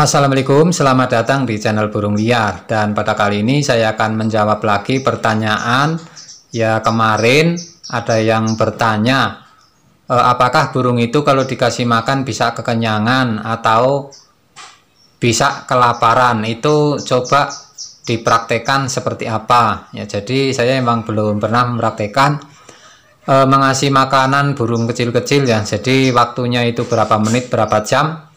Assalamualaikum, selamat datang di channel Burung Liar dan pada kali ini saya akan menjawab lagi pertanyaan ya kemarin ada yang bertanya eh, apakah burung itu kalau dikasih makan bisa kekenyangan atau bisa kelaparan itu coba dipraktekan seperti apa ya jadi saya memang belum pernah mempraktekan eh, mengasih makanan burung kecil-kecil ya jadi waktunya itu berapa menit berapa jam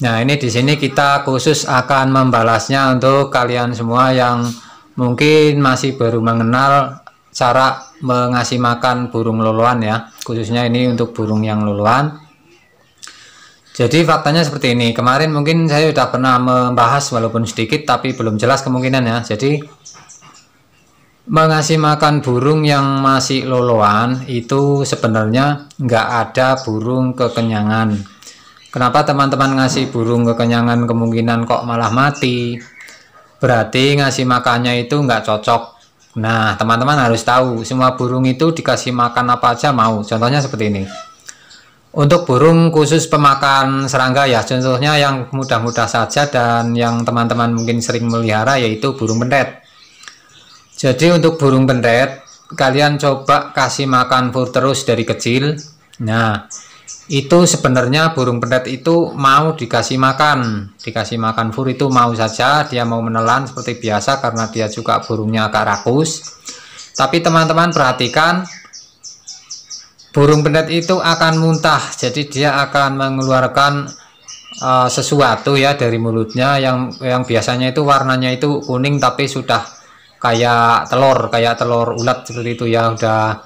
Nah, ini di sini kita khusus akan membalasnya untuk kalian semua yang mungkin masih baru mengenal cara mengasih makan burung luluan ya. Khususnya ini untuk burung yang luluan. Jadi faktanya seperti ini. Kemarin mungkin saya sudah pernah membahas walaupun sedikit tapi belum jelas kemungkinan ya. Jadi mengasih makan burung yang masih loloan itu sebenarnya nggak ada burung kekenyangan Kenapa teman-teman ngasih burung kekenyangan kemungkinan kok malah mati? Berarti ngasih makannya itu nggak cocok. Nah, teman-teman harus tahu semua burung itu dikasih makan apa aja mau. Contohnya seperti ini. Untuk burung khusus pemakan serangga ya, contohnya yang mudah-mudah saja dan yang teman-teman mungkin sering melihara yaitu burung pendet. Jadi untuk burung pendet, kalian coba kasih makan full terus dari kecil. Nah, itu sebenarnya burung pendet itu mau dikasih makan dikasih makan fur itu mau saja dia mau menelan seperti biasa karena dia juga burungnya agak rakus tapi teman-teman perhatikan burung pendet itu akan muntah jadi dia akan mengeluarkan uh, sesuatu ya dari mulutnya yang yang biasanya itu warnanya itu kuning tapi sudah kayak telur kayak telur ulat seperti itu ya udah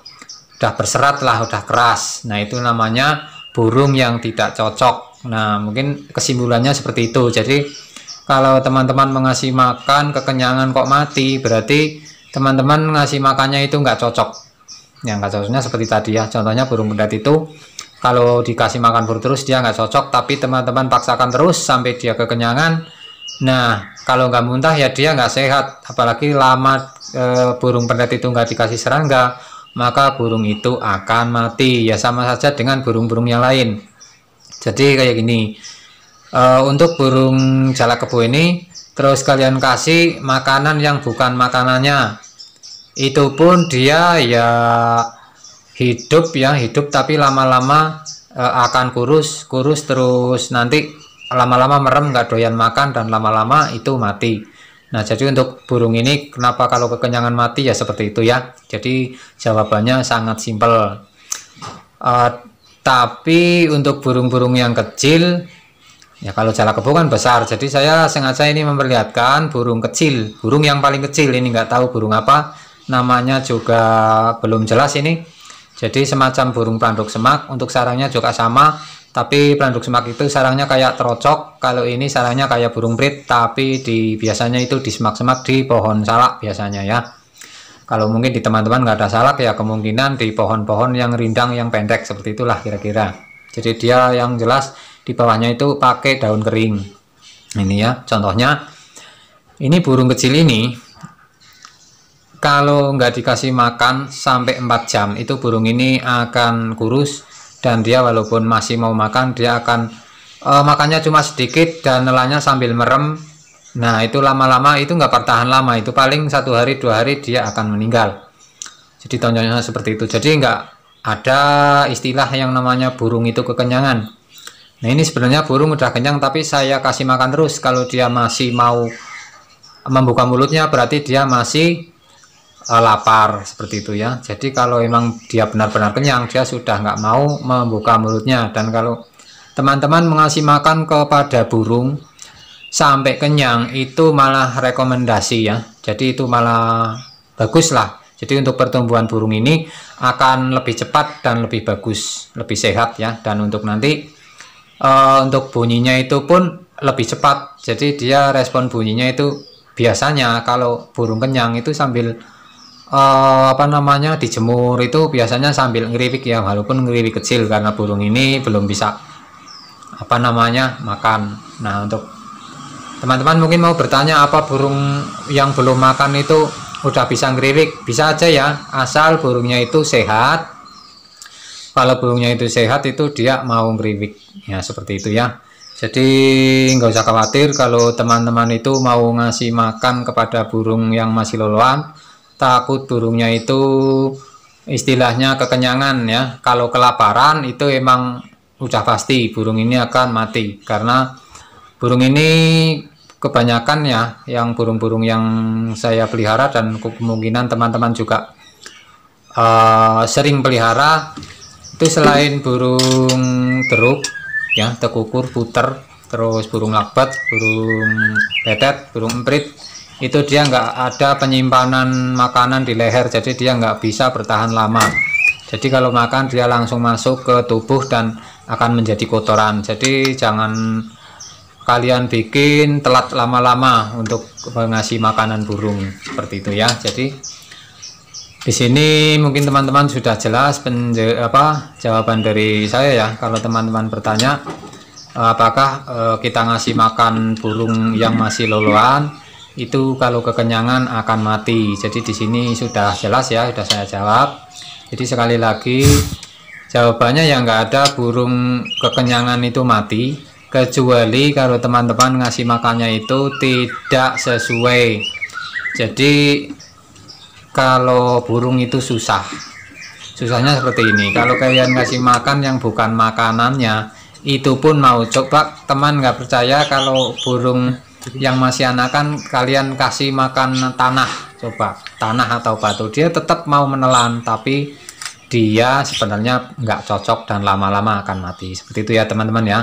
udah berserat lah udah keras nah itu namanya burung yang tidak cocok nah mungkin kesimpulannya seperti itu jadi kalau teman-teman mengasih makan kekenyangan kok mati berarti teman-teman ngasih makannya itu nggak cocok yang nggak cocoknya seperti tadi ya contohnya burung pendat itu kalau dikasih makan burung terus dia nggak cocok tapi teman-teman paksakan terus sampai dia kekenyangan nah kalau nggak muntah ya dia nggak sehat apalagi lama e, burung pendet itu nggak dikasih serangga maka burung itu akan mati ya sama saja dengan burung-burung yang lain jadi kayak gini e, untuk burung jalak kebo ini terus kalian kasih makanan yang bukan makanannya itu pun dia ya hidup ya hidup tapi lama-lama e, akan kurus kurus terus nanti lama-lama merem gak doyan makan dan lama-lama itu mati Nah, jadi untuk burung ini kenapa kalau kekenyangan mati ya seperti itu ya. Jadi jawabannya sangat simpel. Uh, tapi untuk burung-burung yang kecil ya kalau jala kebo kan besar. Jadi saya sengaja ini memperlihatkan burung kecil, burung yang paling kecil ini nggak tahu burung apa, namanya juga belum jelas ini. Jadi semacam burung panduk semak untuk sarangnya juga sama tapi pelanduk semak itu sarangnya kayak terocok kalau ini sarangnya kayak burung prit tapi di biasanya itu di semak-semak di pohon salak biasanya ya kalau mungkin di teman-teman nggak ada salak ya kemungkinan di pohon-pohon yang rindang yang pendek seperti itulah kira-kira jadi dia yang jelas di bawahnya itu pakai daun kering ini ya contohnya ini burung kecil ini kalau nggak dikasih makan sampai 4 jam itu burung ini akan kurus dan dia walaupun masih mau makan dia akan uh, makannya cuma sedikit dan nelanya sambil merem nah itu lama-lama itu nggak bertahan lama itu paling satu hari dua hari dia akan meninggal jadi tonjolnya seperti itu jadi nggak ada istilah yang namanya burung itu kekenyangan nah ini sebenarnya burung udah kenyang tapi saya kasih makan terus kalau dia masih mau membuka mulutnya berarti dia masih uh, lapar seperti itu ya jadi kalau emang dia benar-benar kenyang dia sudah nggak mau membuka mulutnya dan kalau teman-teman mengasih makan kepada burung sampai kenyang itu malah rekomendasi ya jadi itu malah bagus lah jadi untuk pertumbuhan burung ini akan lebih cepat dan lebih bagus lebih sehat ya dan untuk nanti e, untuk bunyinya itu pun lebih cepat jadi dia respon bunyinya itu biasanya kalau burung kenyang itu sambil uh, apa namanya dijemur itu biasanya sambil ngeriwik ya walaupun ngeriwik kecil karena burung ini belum bisa apa namanya makan nah untuk teman-teman mungkin mau bertanya apa burung yang belum makan itu udah bisa ngeriwik bisa aja ya asal burungnya itu sehat kalau burungnya itu sehat itu dia mau ngeriwik ya seperti itu ya jadi nggak usah khawatir kalau teman-teman itu mau ngasih makan kepada burung yang masih loloan takut burungnya itu istilahnya kekenyangan ya kalau kelaparan itu emang udah pasti burung ini akan mati karena burung ini kebanyakan ya yang burung-burung yang saya pelihara dan kemungkinan teman-teman juga uh, sering pelihara itu selain burung teruk ya tekukur puter terus burung lakbat burung petet burung emprit itu dia nggak ada penyimpanan makanan di leher jadi dia nggak bisa bertahan lama jadi kalau makan dia langsung masuk ke tubuh dan akan menjadi kotoran jadi jangan kalian bikin telat lama-lama untuk mengasih makanan burung seperti itu ya jadi di sini mungkin teman-teman sudah jelas penje, apa jawaban dari saya ya kalau teman-teman bertanya apakah eh, kita ngasih makan burung yang masih loloan itu kalau kekenyangan akan mati. Jadi di sini sudah jelas ya, sudah saya jawab. Jadi sekali lagi jawabannya yang enggak ada burung kekenyangan itu mati kecuali kalau teman-teman ngasih makannya itu tidak sesuai. Jadi kalau burung itu susah. Susahnya seperti ini. Kalau kalian ngasih makan yang bukan makanannya, itu pun mau coba teman nggak percaya kalau burung yang masih anakan kalian kasih makan tanah coba tanah atau batu dia tetap mau menelan tapi dia sebenarnya nggak cocok dan lama-lama akan mati seperti itu ya teman-teman ya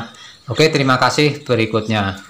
oke terima kasih berikutnya